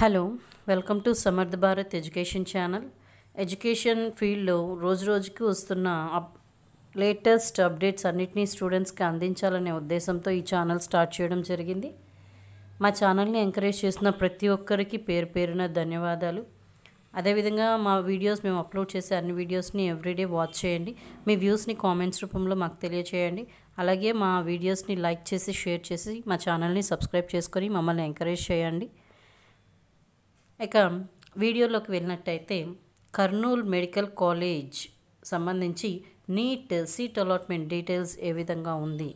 hello welcome to సమర్థ Bharat education channel education ఫీల్డ్లో రోజు రోజుకి వస్తున్న అప్ లేటెస్ట్ అప్డేట్స్ అన్నింటినీ స్టూడెంట్స్కి అందించాలనే ఉద్దేశంతో ఈ ఛానల్ స్టార్ట్ చేయడం జరిగింది మా ఛానల్ని ఎంకరేజ్ చేసిన ప్రతి ఒక్కరికి పేరు పేరున ధన్యవాదాలు అదేవిధంగా మా వీడియోస్ మేము అప్లోడ్ చేసే అన్ని వీడియోస్ని ఎవ్రీడే వాచ్ చేయండి మీ వ్యూస్ని కామెంట్స్ రూపంలో మాకు తెలియచేయండి అలాగే మా వీడియోస్ని లైక్ చేసి షేర్ చేసి మా ఛానల్ని సబ్స్క్రైబ్ చేసుకొని మమ్మల్ని ఎంకరేజ్ చేయండి ఇక వీడియోలోకి వెళ్ళినట్టయితే కర్నూలు మెడికల్ కాలేజ్ సంబంధించి నీట్ సీట్ అలాట్మెంట్ డీటెయిల్స్ ఏ విధంగా ఉంది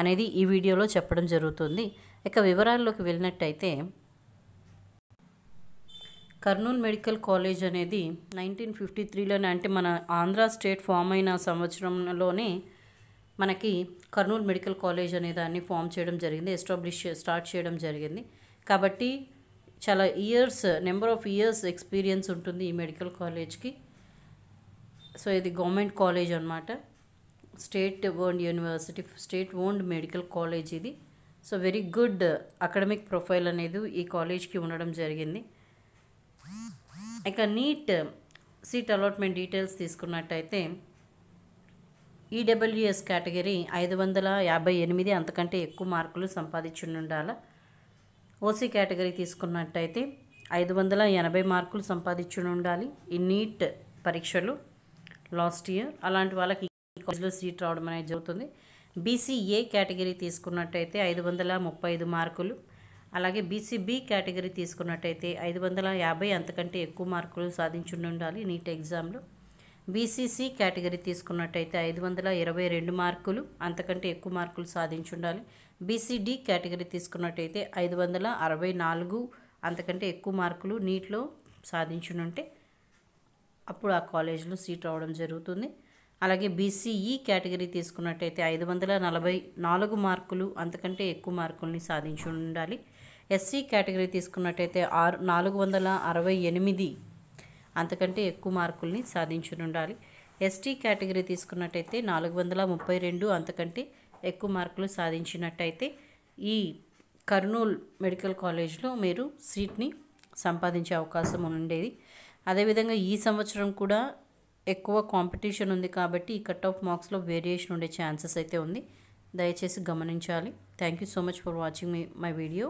అనేది ఈ వీడియోలో చెప్పడం జరుగుతుంది ఇక వివరాల్లోకి వెళ్ళినట్టయితే కర్నూలు మెడికల్ కాలేజ్ అనేది నైన్టీన్ ఫిఫ్టీ త్రీలోనే అంటే మన ఆంధ్ర స్టేట్ ఫామ్ అయిన సంవత్సరంలోనే మనకి కర్నూలు మెడికల్ కాలేజ్ అనే దాన్ని ఫామ్ చేయడం జరిగింది ఎస్టాబ్లిష్ స్టార్ట్ చేయడం జరిగింది కాబట్టి చాలా years number of years experience ఉంటుంది ఈ మెడికల్ కాలేజ్కి సో ఇది గవర్నమెంట్ కాలేజ్ అనమాట state owned university state owned medical college ఇది so very good academic profile అనేది ఈ కాలేజ్కి ఉండడం జరిగింది ఇక నీట్ సీట్ అలాట్మెంట్ డీటెయిల్స్ తీసుకున్నట్టయితే ఈడబ్ల్యూఎస్ e కేటగిరీ ఐదు వందల యాభై ఎనిమిది అంతకంటే ఎక్కువ మార్కులు సంపాదించుండాల ఓసీ కేటగిరీ తీసుకున్నట్టయితే ఐదు వందల ఎనభై మార్కులు సంపాదించుని ఉండాలి ఈ నీట్ పరీక్షలు లాస్ట్ ఇయర్ అలాంటి వాళ్ళకి కాలేజ్లో సీట్ రావడం అనేది జరుగుతుంది బీసీఏ కేటగిరీ తీసుకున్నట్టయితే ఐదు వందల ముప్పై ఐదు మార్కులు అలాగే బీసీబీ కేటగిరీ తీసుకున్నట్టయితే ఐదు వందల యాభై అంతకంటే ఎక్కువ మార్కులు ఉండాలి నీట్ ఎగ్జామ్లో బీసీసీ కేటగిరీ తీసుకున్నట్టయితే ఐదు వందల ఇరవై రెండు మార్కులు అంతకంటే ఎక్కువ మార్కులు సాధించి ఉండాలి బీసీడీ కేటగిరీ తీసుకున్నట్టయితే ఐదు వందల అరవై నాలుగు అంతకంటే ఎక్కువ మార్కులు నీటిలో సాధించుంటే అప్పుడు ఆ కాలేజీలో సీట్ రావడం జరుగుతుంది అలాగే బీసీఈ e కేటగిరీ తీసుకున్నట్టయితే ఐదు వందల నలభై నాలుగు మార్కులు అంతకంటే ఎక్కువ మార్కుల్ని సాధించి ఉండాలి ఎస్సీ కేటగిరీ తీసుకున్నట్టయితే ఆరు నాలుగు వందల అరవై ఎనిమిది అంతకంటే ఎక్కువ మార్కుల్ని సాధించనుండాలి ఎస్టీ కేటగిరీ తీసుకున్నట్టయితే నాలుగు వందల ముప్పై రెండు అంతకంటే ఎక్కువ మార్కులు సాధించినట్టయితే ఈ కర్నూలు మెడికల్ కాలేజ్లో మీరు సీట్ని సంపాదించే అవకాశం ఉండేది అదేవిధంగా ఈ సంవత్సరం కూడా ఎక్కువ కాంపిటీషన్ ఉంది కాబట్టి ఈ కట్ ఆఫ్ మార్క్స్లో వేరియేషన్ ఉండే ఛాన్సెస్ అయితే ఉంది దయచేసి గమనించాలి thank you so much for watching my my video